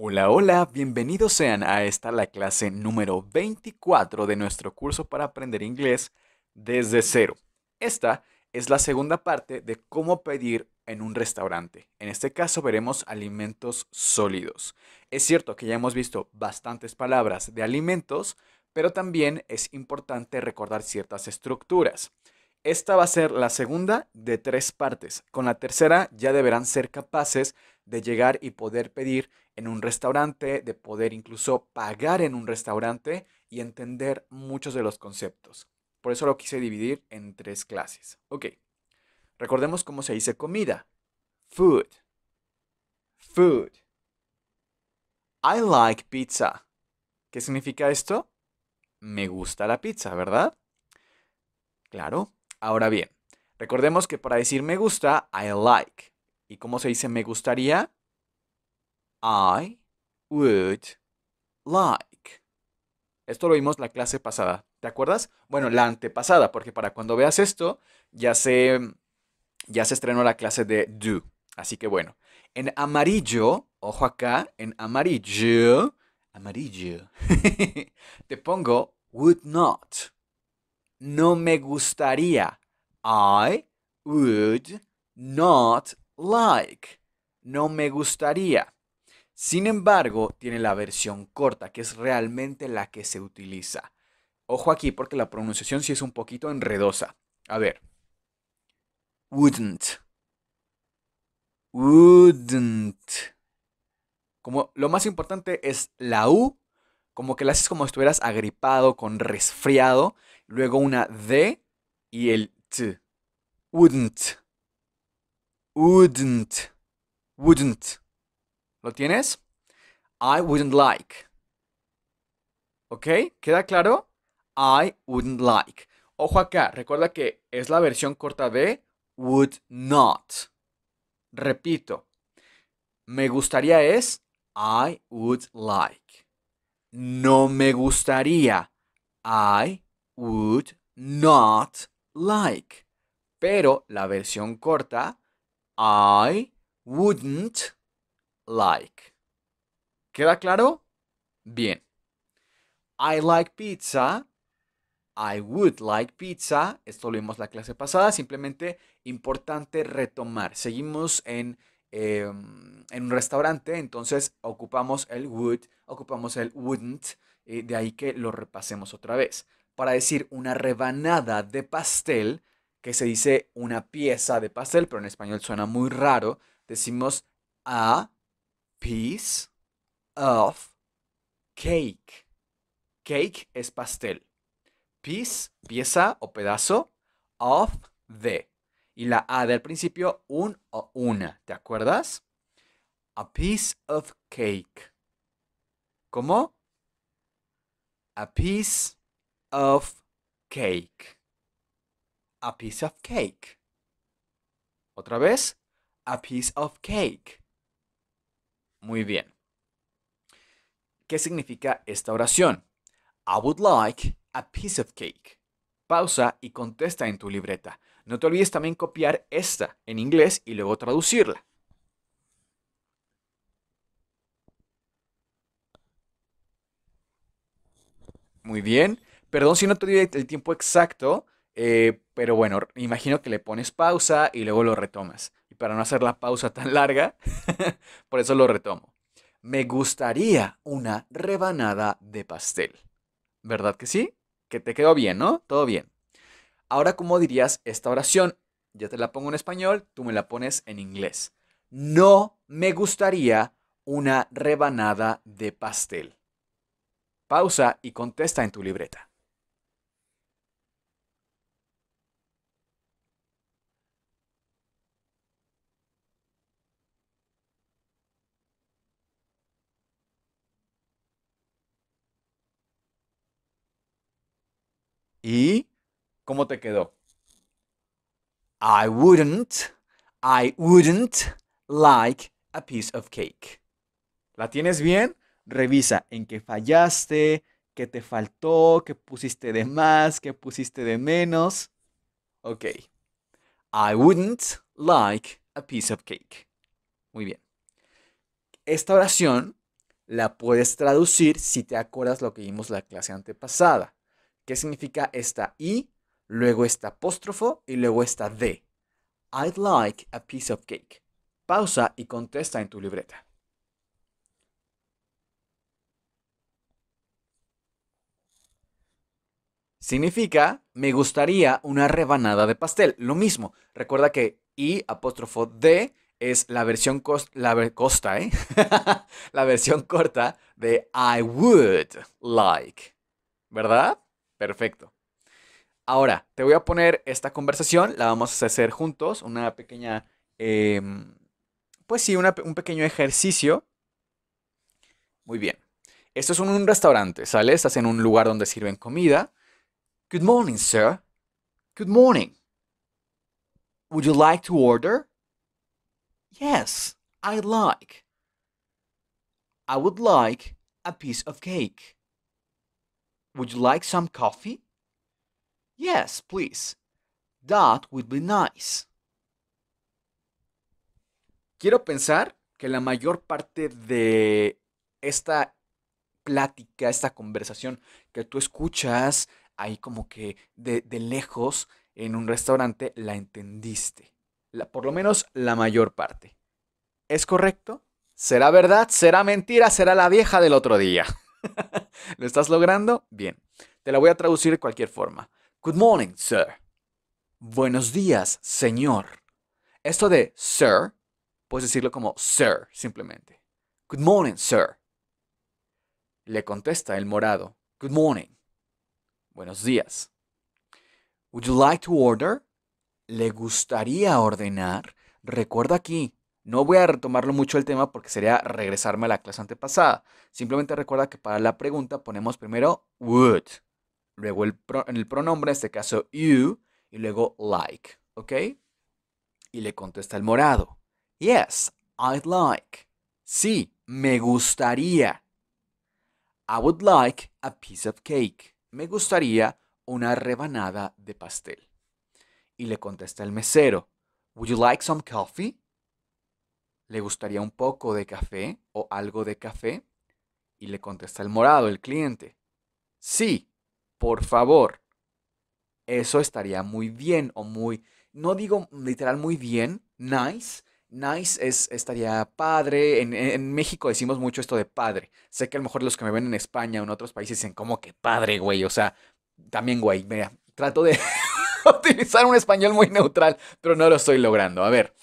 Hola, hola, bienvenidos sean a esta la clase número 24 de nuestro curso para aprender inglés desde cero. Esta es la segunda parte de cómo pedir en un restaurante. En este caso veremos alimentos sólidos. Es cierto que ya hemos visto bastantes palabras de alimentos, pero también es importante recordar ciertas estructuras. Esta va a ser la segunda de tres partes. Con la tercera ya deberán ser capaces de llegar y poder pedir en un restaurante, de poder incluso pagar en un restaurante y entender muchos de los conceptos. Por eso lo quise dividir en tres clases. Ok, recordemos cómo se dice comida. Food. Food. I like pizza. ¿Qué significa esto? Me gusta la pizza, ¿verdad? Claro, Ahora bien, recordemos que para decir me gusta, I like. ¿Y cómo se dice me gustaría? I would like. Esto lo vimos la clase pasada, ¿te acuerdas? Bueno, la antepasada, porque para cuando veas esto, ya se, ya se estrenó la clase de do. Así que bueno, en amarillo, ojo acá, en amarillo, amarillo, te pongo would not no me gustaría. I would not like. No me gustaría. Sin embargo, tiene la versión corta, que es realmente la que se utiliza. Ojo aquí porque la pronunciación sí es un poquito enredosa. A ver. Wouldn't. Wouldn't. Como lo más importante es la U, como que la haces como si estuvieras agripado, con resfriado, luego una D y el T. Wouldn't. Wouldn't. Wouldn't. ¿Lo tienes? I wouldn't like. ¿Ok? ¿Queda claro? I wouldn't like. Ojo acá, recuerda que es la versión corta de would not. Repito, me gustaría es I would like. No me gustaría. I would not like. Pero la versión corta, I wouldn't like. ¿Queda claro? Bien. I like pizza. I would like pizza. Esto lo vimos la clase pasada. Simplemente importante retomar. Seguimos en, em, en un restaurante, entonces ocupamos el would, ocupamos el wouldn't. Eh, de ahí que lo repasemos otra vez para decir una rebanada de pastel, que se dice una pieza de pastel, pero en español suena muy raro, decimos a piece of cake. Cake es pastel. Piece, pieza o pedazo, of, de. Y la A del principio, un o una, ¿te acuerdas? A piece of cake. ¿Cómo? A piece of cake. A piece of cake. Otra vez, a piece of cake. Muy bien. ¿Qué significa esta oración? I would like a piece of cake. Pausa y contesta en tu libreta. No te olvides también copiar esta en inglés y luego traducirla. Muy bien. Perdón si no te di el tiempo exacto, eh, pero bueno, imagino que le pones pausa y luego lo retomas. Y para no hacer la pausa tan larga, por eso lo retomo. Me gustaría una rebanada de pastel. ¿Verdad que sí? Que te quedó bien, ¿no? Todo bien. Ahora, ¿cómo dirías esta oración? Ya te la pongo en español, tú me la pones en inglés. No me gustaría una rebanada de pastel. Pausa y contesta en tu libreta. ¿Y cómo te quedó? I wouldn't, I wouldn't like a piece of cake. ¿La tienes bien? Revisa en qué fallaste, qué te faltó, qué pusiste de más, qué pusiste de menos. Ok. I wouldn't like a piece of cake. Muy bien. Esta oración la puedes traducir si te acuerdas lo que vimos la clase antepasada. ¿Qué significa esta I? Luego esta apóstrofo y luego esta D. I'd like a piece of cake. Pausa y contesta en tu libreta. Significa, me gustaría una rebanada de pastel. Lo mismo, recuerda que I apóstrofo D es la versión la costa, ¿eh? la versión corta de I would like, ¿verdad? Perfecto. Ahora, te voy a poner esta conversación, la vamos a hacer juntos, una pequeña, em, pues sí, un pequeño ejercicio. Muy bien. Esto es un, restaurante, ¿sale? Estás en un lugar donde sirven comida. Good morning, sir. Good morning. Would you like to order? Yes, I'd like. I would like a piece of cake. Would you like some coffee? Yes, please. That would be nice. Quiero pensar que la mayor parte de esta plática, esta conversación que tú escuchas ahí como que de, lejos en un restaurante, la entendiste. por lo menos la mayor parte. ¿Es correcto? ¿Será verdad? ¿Será mentira? ¿Será la vieja del otro día? ¿Lo estás logrando? Bien. Te la voy a traducir de cualquier forma. Good morning, sir. Buenos días, señor. Esto de sir, puedes decirlo como sir, simplemente. Good morning, sir. Le contesta el morado. Good morning. Buenos días. Would you like to order? ¿Le gustaría ordenar? Recuerda aquí, no voy a retomarlo mucho el tema porque sería regresarme a la clase antepasada. Simplemente recuerda que para la pregunta ponemos primero would, luego el, el pronombre, en este caso you, y luego like, ¿ok? Y le contesta el morado. Yes, I'd like. Sí, me gustaría. I would like a piece of cake. Me gustaría una rebanada de pastel. Y le contesta el mesero. Would you like some coffee? ¿Le gustaría un poco de café o algo de café? Y le contesta el morado, el cliente. Sí, por favor. Eso estaría muy bien o muy, no digo literal muy bien, nice. Nice es, estaría padre. En, en México decimos mucho esto de padre. Sé que a lo mejor los que me ven en España o en otros países dicen, ¿cómo que padre, güey? O sea, también, güey, mira, trato de utilizar un español muy neutral, pero no lo estoy logrando. A ver,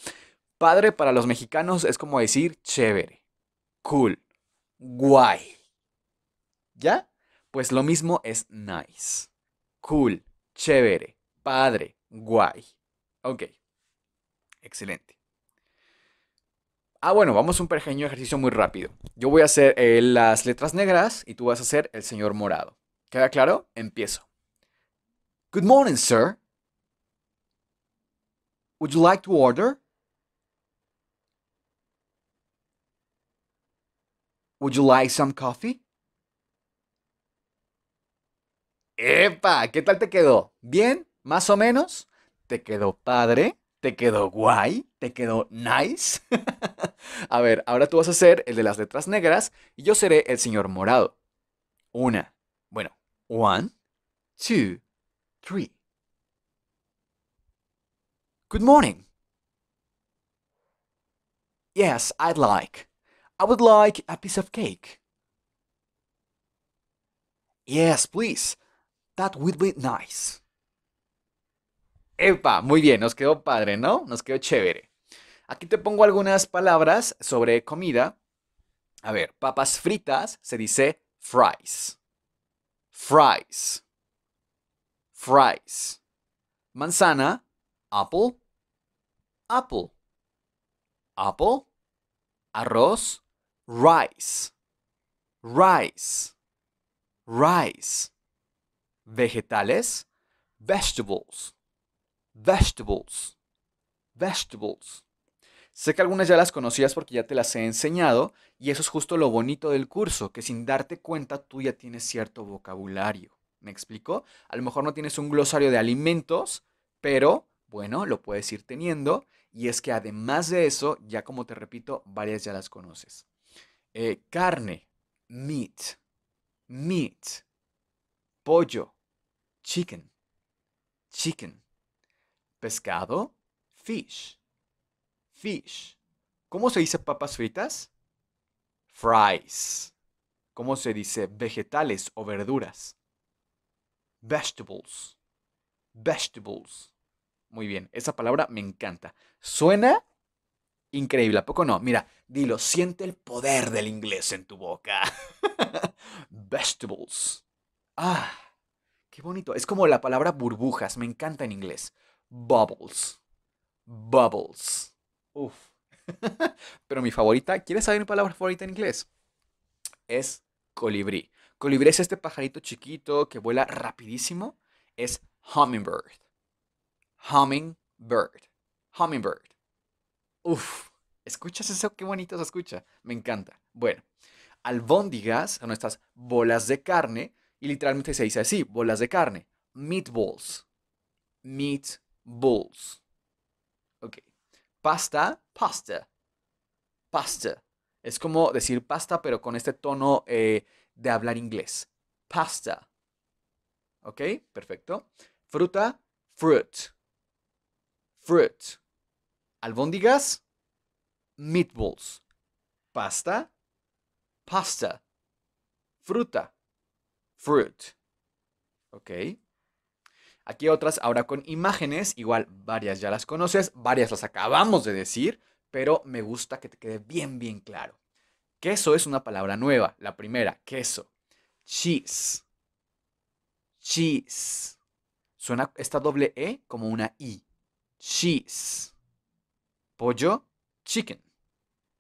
Padre para los mexicanos es como decir chévere, cool, guay. ¿Ya? Pues lo mismo es nice. Cool, chévere, padre, guay. Ok. Excelente. Ah, bueno, vamos a un pequeño ejercicio muy rápido. Yo voy a hacer eh, las letras negras y tú vas a hacer el señor morado. ¿Queda claro? Empiezo. Good morning, sir. Would you like to order? Would you like some coffee? ¡Epa! ¿Qué tal te quedó? ¿Bien? ¿Más o menos? ¿Te quedó padre? ¿Te quedó guay? ¿Te quedó nice? a ver, ahora tú vas a ser el de las letras negras y yo seré el señor morado. Una. Bueno, one, two, three. Good morning. Yes, I'd like. I would like a piece of cake. Yes, please. That would be nice. Epa, muy bien, nos quedó padre, ¿no? Nos quedó chévere. Aquí te pongo algunas palabras sobre comida. A ver, papas fritas se dice fries. Fries. Fries. Manzana, apple. Apple. Apple. Arroz, rice, rice, rice. Vegetales, vegetables, vegetables, vegetables. Sé que algunas ya las conocías porque ya te las he enseñado y eso es justo lo bonito del curso, que sin darte cuenta tú ya tienes cierto vocabulario. ¿Me explico? A lo mejor no tienes un glosario de alimentos, pero bueno, lo puedes ir teniendo y es que además de eso, ya como te repito, varias ya las conoces. Eh, carne, meat, meat, pollo, chicken, chicken, pescado, fish, fish. ¿Cómo se dice papas fritas? Fries. ¿Cómo se dice vegetales o verduras? Vegetables. Vegetables. Muy bien, esa palabra me encanta. Suena Increíble, ¿a poco no? Mira, dilo, siente el poder del inglés en tu boca. Vegetables. Ah, qué bonito. Es como la palabra burbujas, me encanta en inglés. Bubbles. Bubbles. Uf. Pero mi favorita, ¿quieres saber mi palabra favorita en inglés? Es colibrí. Colibrí es este pajarito chiquito que vuela rapidísimo. Es hummingbird. Hummingbird. Hummingbird. Uf, ¿escuchas eso? Qué bonito se escucha. Me encanta. Bueno, albóndigas son estas bolas de carne y literalmente se dice así, bolas de carne. Meatballs. Meatballs. Ok. Pasta, pasta. Pasta. Es como decir pasta, pero con este tono eh, de hablar inglés. Pasta. ¿Ok? Perfecto. Fruta, fruit. Fruit albóndigas, meatballs, pasta, pasta, fruta, fruit. Ok. Aquí otras ahora con imágenes, igual varias ya las conoces, varias las acabamos de decir, pero me gusta que te quede bien, bien claro. Queso es una palabra nueva, la primera, queso. Cheese. Cheese. Suena esta doble E como una I. Cheese pollo, chicken.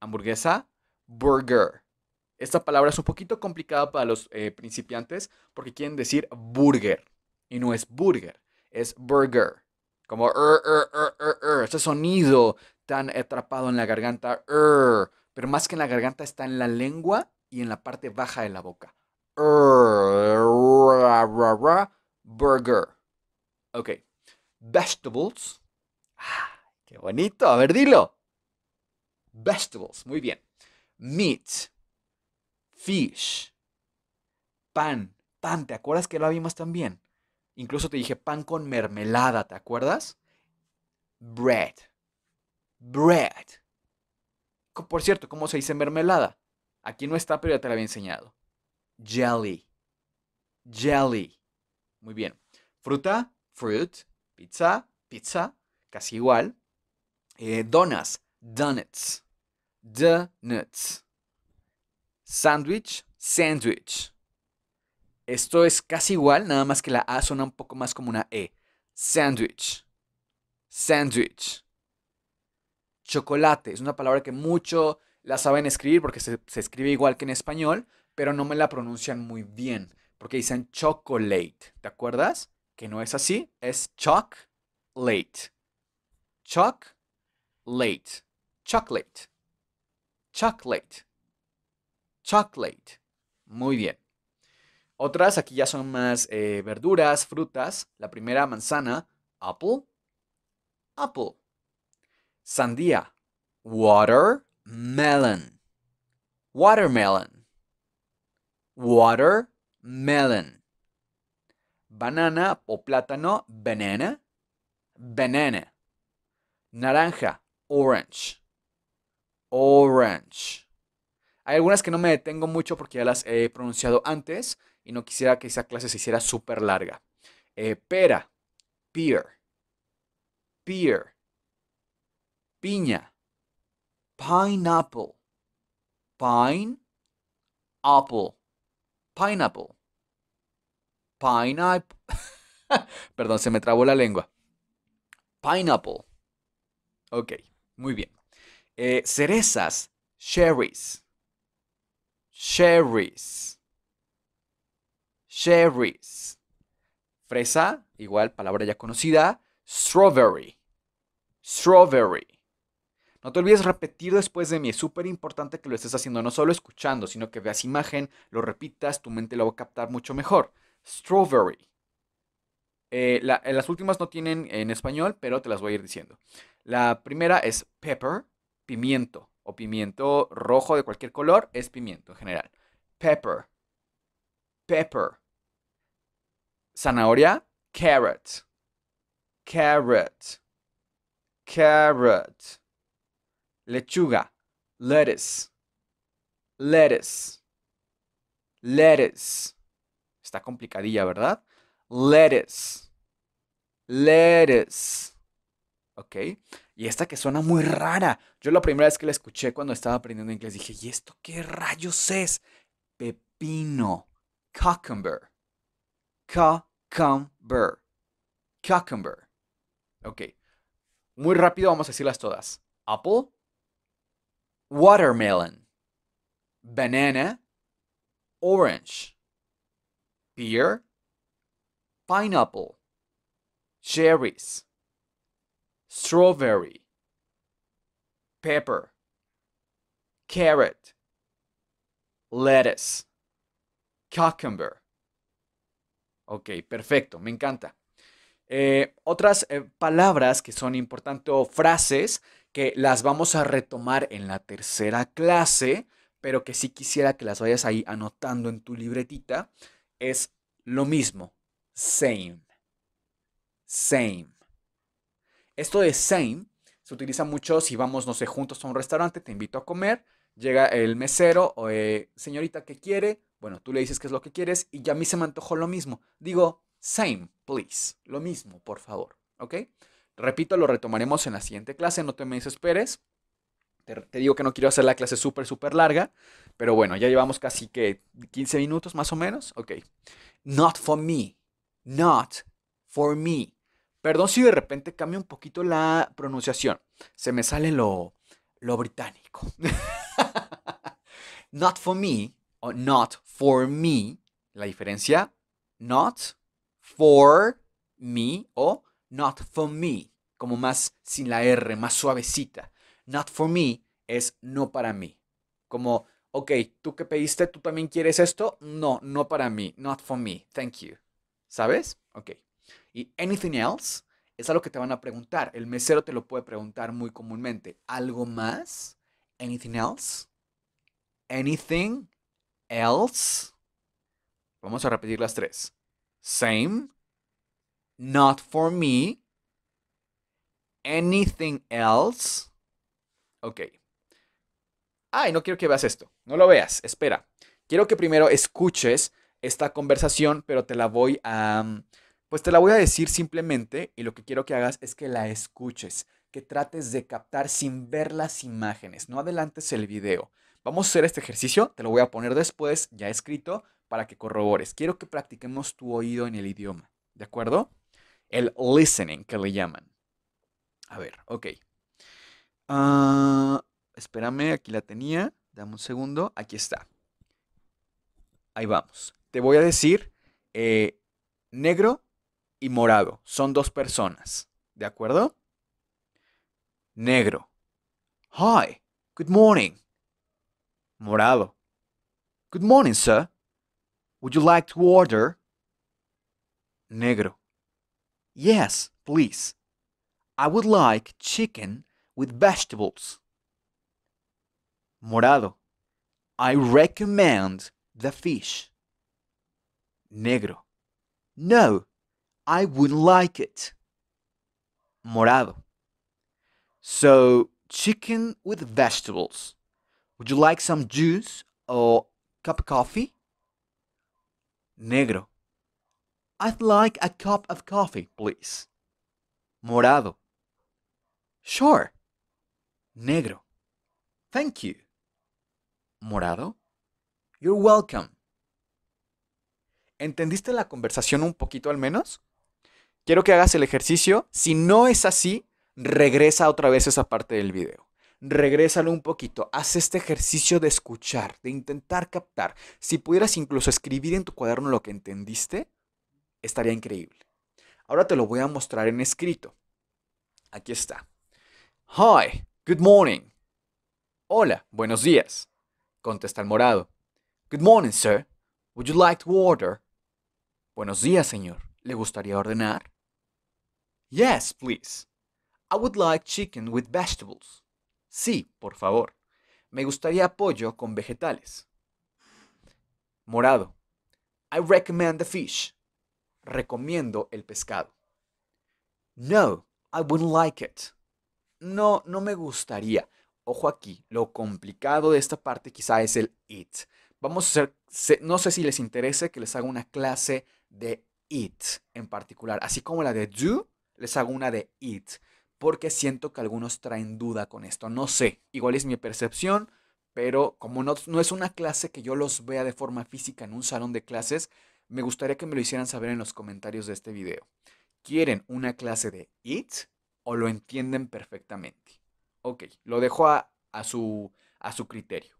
Hamburguesa, burger. Esta palabra es un poquito complicada para los eh, principiantes porque quieren decir burger. Y no es burger, es burger. Como er, er, er, er ese sonido tan atrapado en la garganta. Pero más que en la garganta está en la lengua y en la parte baja de la boca. burger. Ok. Vegetables. Ah bonito. A ver, dilo. Vegetables. Muy bien. Meat. Fish. Pan. Pan. ¿Te acuerdas que lo vimos también? Incluso te dije pan con mermelada. ¿Te acuerdas? Bread. Bread. Por cierto, ¿cómo se dice mermelada? Aquí no está, pero ya te la había enseñado. Jelly. Jelly. Muy bien. Fruta, fruit. Pizza, pizza. Casi igual. Eh, donuts, donuts, donuts, sandwich, sandwich. Esto es casi igual, nada más que la A suena un poco más como una E. Sandwich, sandwich. Chocolate es una palabra que mucho la saben escribir porque se, escribe igual que en español, pero no me la pronuncian muy bien porque dicen chocolate, ¿te acuerdas? Que no es así, es choc late. Choc late, chocolate, chocolate, chocolate. Muy bien. Otras aquí ya son más eh, verduras, frutas. La primera manzana, apple, apple. Sandía, water, melon, watermelon, watermelon. Banana o plátano, banana, banana. Naranja, orange. Orange. Hay algunas que no me detengo mucho porque ya las he pronunciado antes y no quisiera que esa clase se hiciera súper larga. Eh, pera, pear, pear, piña, pineapple, pine, apple, pineapple, pineapple. Perdón, se me trabó la lengua. Pineapple. Ok. Muy bien. Eh, cerezas, cherries. Cherries. Cherries. Fresa, igual, palabra ya conocida. Strawberry. Strawberry. No te olvides repetir después de mí. Es súper importante que lo estés haciendo, no solo escuchando, sino que veas imagen, lo repitas, tu mente lo va a captar mucho mejor. Strawberry. Eh, eh, las últimas no tienen en español, pero te las voy a ir diciendo. La primera es pepper, pimiento, o pimiento rojo de cualquier color, es pimiento en general. Pepper, pepper. Zanahoria, carrot, carrot, carrot. Lechuga, lettuce, lettuce, lettuce. Está complicadilla, ¿verdad? lettuce, lettuce, ¿ok? Y esta que suena muy rara. Yo la primera vez que la escuché cuando estaba aprendiendo inglés dije, ¿y esto qué rayos es? Pepino, cucumber, cucumber, cucumber, ¿ok? Muy rápido vamos a decirlas todas. Apple, watermelon, banana, orange, pear, pineapple, cherries, strawberry, pepper, carrot, lettuce, cucumber. Ok, perfecto, me encanta. Eh, otras eh, palabras que son importantes o frases que las vamos a retomar en la tercera clase, pero que sí quisiera que las vayas ahí anotando en tu libretita, es lo mismo, same. Same. Esto de same se utiliza mucho si vamos, no sé, juntos a un restaurante, te invito a comer, llega el mesero, o, señorita, ¿qué quiere? Bueno, tú le dices qué es lo que quieres y ya a mí se me antojó lo mismo. Digo, same, please. Lo mismo, por favor. ¿Ok? Repito, lo retomaremos en la siguiente clase, no te me desesperes. Te, te digo que no quiero hacer la clase súper, súper larga, pero bueno, ya llevamos casi que 15 minutos más o menos. Ok. Not for me not for me. Perdón si de repente cambia un poquito la pronunciación. Se me sale lo, lo británico. not for me o not for me. La diferencia, not for me o not for me. Como más sin la R, más suavecita. Not for me es no para mí. Como, ok, tú que pediste, tú también quieres esto. No, no para mí. Not for me. Thank you. ¿Sabes? Ok. Y anything else es algo que te van a preguntar. El mesero te lo puede preguntar muy comúnmente. ¿Algo más? ¿Anything else? ¿Anything else? Vamos a repetir las tres. Same. Not for me. Anything else? Ok. Ay, no quiero que veas esto. No lo veas. Espera. Quiero que primero escuches esta conversación, pero te la voy a... Mm, pues te la voy a decir simplemente y lo que quiero que hagas es que la escuches, que trates de captar sin ver las imágenes, no adelantes el video. Vamos a hacer este ejercicio, te lo voy a poner después, ya escrito, para que corrobores. Quiero que practiquemos tu oído en el idioma, ¿de acuerdo? El listening que le llaman. A ver, ok. Ah, espérame, aquí la tenía. Dame un segundo. Aquí está. Ahí vamos te voy a decir eh, negro y morado. Son dos personas. ¿De acuerdo? Negro. Hi. Good morning. Morado. Good morning, sir. Would you like to order? Negro. Yes, please. I would like chicken with vegetables. Morado. I recommend the fish. negro. No, I wouldn't like it. Morado. So, chicken with vegetables. Would you like some juice or cup of coffee? Negro. I'd like a cup of coffee, please. Morado. Sure. Negro. Thank you. Morado. You're welcome. ¿Entendiste la conversación un poquito al menos? Quiero que hagas el ejercicio. Si no es así, regresa otra vez esa parte del video. Regrésalo un poquito. Haz este ejercicio de escuchar, de intentar captar. Si pudieras incluso escribir en tu cuaderno lo que entendiste, estaría increíble. Ahora te lo voy a mostrar en escrito. Aquí está. Hi, good morning. Hola, buenos días. Contesta el morado. Good morning, sir. Would you like to order? Buenos días, señor. ¿Le gustaría ordenar? Yes, please. I would like chicken with vegetables. Sí, por favor. Me gustaría pollo con vegetales. Morado. I recommend the fish. Recomiendo el pescado. No, I wouldn't like it. No, no me gustaría. Ojo aquí, lo complicado de esta parte quizá es el it. Vamos a hacer, no sé si les interese que les haga una clase de it en particular. Así como la de do, les hago una de it. Porque siento que algunos traen duda con esto. No sé, igual es mi percepción, pero como no, es una clase que yo los vea de forma física en un salón de clases, me gustaría que me lo hicieran saber en los comentarios de este video. ¿Quieren una clase de it o lo entienden perfectamente? Ok, lo dejo a, a, su, a su criterio.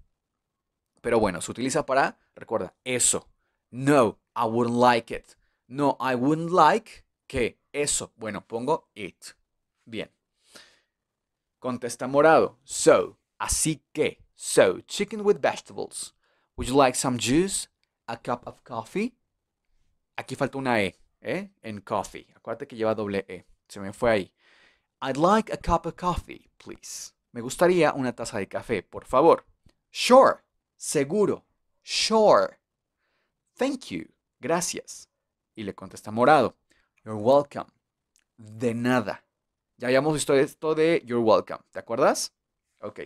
Pero bueno, se utiliza para, recuerda, eso, no, I wouldn't like it. No, I wouldn't like que eso. Bueno, pongo it. Bien. Contesta morado. So, así que. So, chicken with vegetables. Would you like some juice? A cup of coffee? Aquí falta una E, ¿eh? En coffee. Acuérdate que lleva doble E. Se me fue ahí. I'd like a cup of coffee, please. Me gustaría una taza de café, por favor. Sure. Seguro. Sure. Thank you. Gracias. Y le contesta Morado, You're welcome. De nada. Ya habíamos visto esto de You're welcome, ¿te acuerdas? Ok.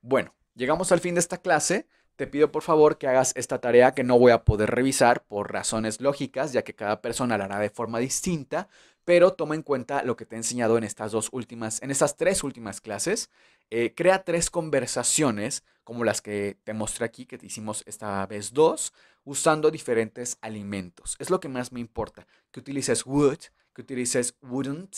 Bueno, llegamos al fin de esta clase. Te pido por favor que hagas esta tarea que no voy a poder revisar por razones lógicas, ya que cada persona la hará de forma distinta, pero toma en cuenta lo que te he enseñado en estas dos últimas, en estas tres últimas clases. Eh, crea tres conversaciones como las que te mostré aquí, que te hicimos esta vez dos, usando diferentes alimentos. Es lo que más me importa, que utilices would, que utilices wouldn't,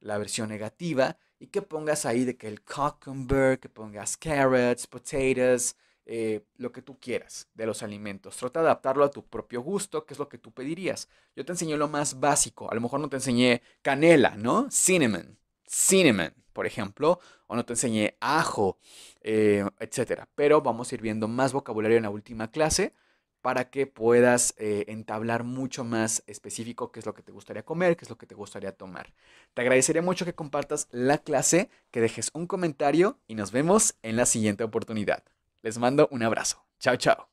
la versión negativa, y que pongas ahí de que el cucumber, que pongas carrots, potatoes, eh, lo que tú quieras de los alimentos. Trata de adaptarlo a tu propio gusto, que es lo que tú pedirías. Yo te enseñé lo más básico, a lo mejor no te enseñé canela, ¿no? Cinnamon cinnamon, por ejemplo, o no te enseñé ajo, eh, etc. Pero vamos a ir viendo más vocabulario en la última clase para que puedas eh, entablar mucho más específico qué es lo que te gustaría comer, qué es lo que te gustaría tomar. Te agradecería mucho que compartas la clase, que dejes un comentario y nos vemos en la siguiente oportunidad. Les mando un abrazo. Chao, chao.